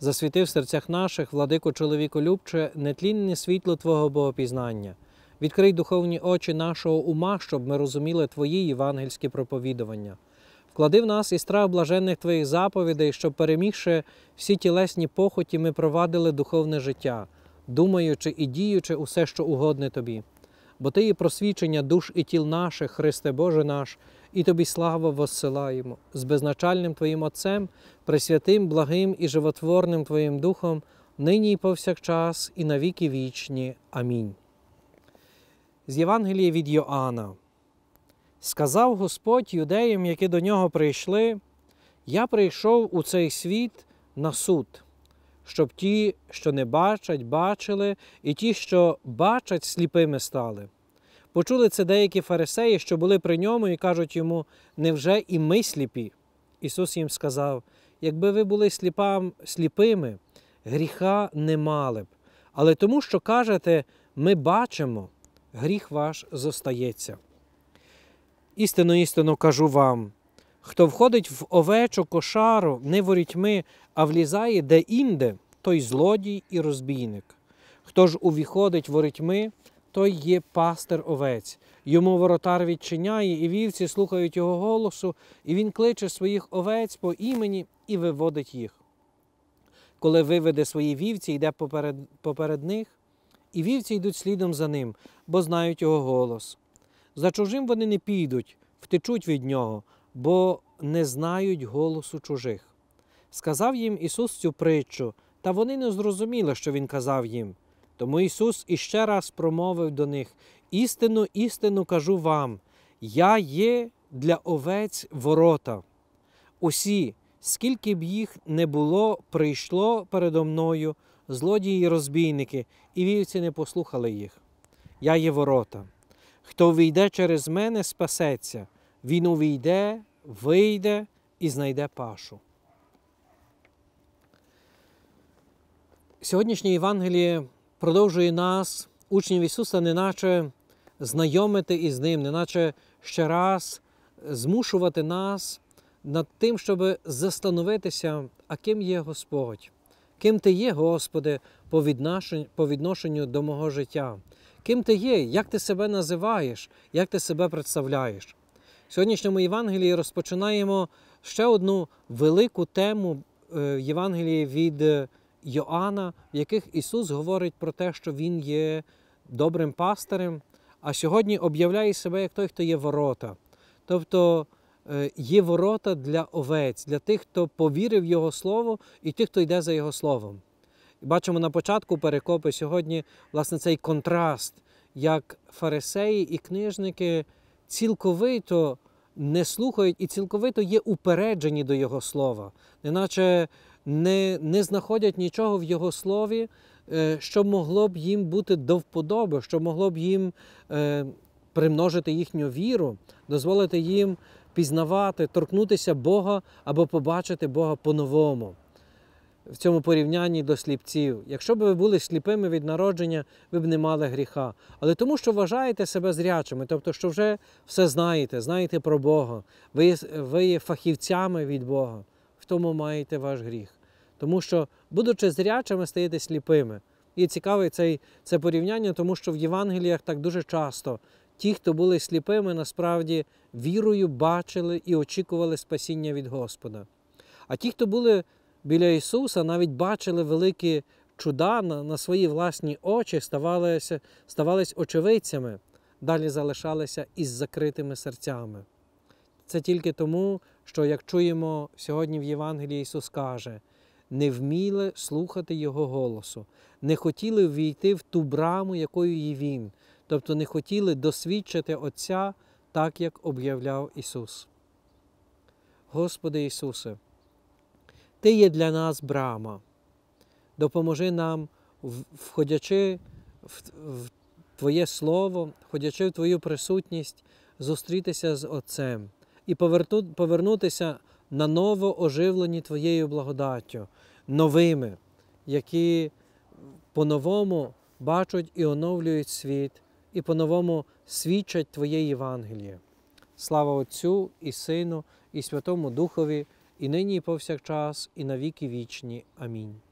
Засвіти в серцях наших, владико любче, нетлінне світло Твого богопізнання. Відкрий духовні очі нашого ума, щоб ми розуміли Твої євангельські проповідування. Вклади в нас і страх блаженних Твоїх заповідей, щоб, перемігши всі тілесні похоті, ми провадили духовне життя, думаючи і діючи усе, що угодне тобі бо Ти є просвічення душ і тіл наших, Христе Боже наш, і Тобі славу воссилаємо, з безначальним Твоїм Отцем, пресвятим, благим і животворним Твоїм Духом, нині і повсякчас, і навіки вічні. Амінь. З Євангелія від Йоанна. Сказав Господь юдеям, які до нього прийшли, Я прийшов у цей світ на суд щоб ті, що не бачать, бачили, і ті, що бачать, сліпими стали. Почули це деякі фарисеї, що були при ньому, і кажуть йому: невже і ми сліпі? Ісус їм сказав: якби ви були сліпам, сліпими, гріха не мали б, але тому, що кажете, ми бачимо, гріх ваш зостається. Істину, істинно кажу вам. Хто входить в овечу кошару не ворітьми, а влізає де інде, той злодій і розбійник. Хто ж увіходить ворітьми, той є пастир овець. Йому воротар відчиняє, і вівці слухають його голосу, і він кличе своїх овець по імені і виводить їх. Коли виведе свої вівці, йде поперед, поперед них, і вівці йдуть слідом за ним, бо знають його голос. За чужим вони не підуть, втечуть від нього бо не знають голосу чужих. Сказав їм Ісус цю притчу, та вони не зрозуміли, що Він казав їм. Тому Ісус іще раз промовив до них: Істину, істину кажу вам, я є для овець ворота. Усі, скільки б їх не було, прийшло передо мною злодії й розбійники, і вівці не послухали їх. Я є ворота. Хто війде через мене, спасеться, він увійде вийде і знайде пашу. Сьогоднішнє Євангеліє продовжує нас, учнів Ісуса, неначе знайомити із Ним, неначе ще раз змушувати нас над тим, щоб застановитися, а ким є Господь, ким Ти є, Господи, по відношенню до мого життя, ким Ти є, як Ти себе називаєш, як Ти себе представляєш сьогоднішньому Євангелії розпочинаємо ще одну велику тему в е, Євангелії від е, Йоанна, в яких Ісус говорить про те, що Він є добрим пастирем, а сьогодні об'являє себе як той, хто є ворота. Тобто е, є ворота для овець, для тих, хто повірив Його Слово і тих, хто йде за Його Словом. Бачимо на початку перекопи сьогодні власне цей контраст, як фарисеї і книжники цілковито не слухають і цілковито є упереджені до Його слова, неначе не, не знаходять нічого в Його слові, е, що могло б їм бути до вподоби, що могло б їм е, примножити їхню віру, дозволити їм пізнавати, торкнутися Бога або побачити Бога по-новому в цьому порівнянні до сліпців. Якщо б ви були сліпими від народження, ви б не мали гріха. Але тому, що вважаєте себе зрячими, тобто, що вже все знаєте, знаєте про Бога, ви є, ви є фахівцями від Бога, в тому маєте ваш гріх. Тому що, будучи зрячими, стаєте сліпими. І цікаве це, це порівняння, тому що в Євангеліях так дуже часто ті, хто були сліпими, насправді вірою бачили і очікували спасіння від Господа. А ті, хто були біля Ісуса, навіть бачили великі чуда на, на свої власні очі, ставалися, ставались очевидцями, далі залишалися із закритими серцями. Це тільки тому, що, як чуємо сьогодні в Євангелії, Ісус каже, не вміли слухати Його голосу, не хотіли ввійти в ту браму, якою є Він, тобто не хотіли досвідчити Отця так, як об'являв Ісус. Господи Ісусе, ти є для нас брама. Допоможи нам, входячи в Твоє Слово, входячи в Твою присутність, зустрітися з Отцем і повернутися на ново оживлені Твоєю благодаттю, новими, які по-новому бачать і оновлюють світ, і по-новому свідчать Твоє Євангеліє. Слава Отцю і Сину, і Святому Духові і нині, і повсякчас, і навіки вічні. Амінь.